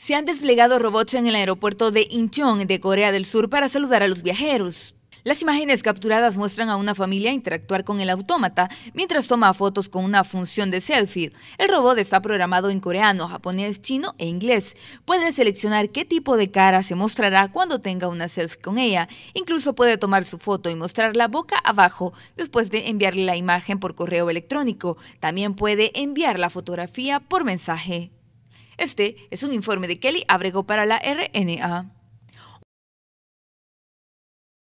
se han desplegado robots en el aeropuerto de Incheon de Corea del Sur para saludar a los viajeros. Las imágenes capturadas muestran a una familia interactuar con el autómata mientras toma fotos con una función de selfie. El robot está programado en coreano, japonés, chino e inglés. Puede seleccionar qué tipo de cara se mostrará cuando tenga una selfie con ella. Incluso puede tomar su foto y mostrarla boca abajo después de enviarle la imagen por correo electrónico. También puede enviar la fotografía por mensaje. Este es un informe de Kelly Abrego para la RNA.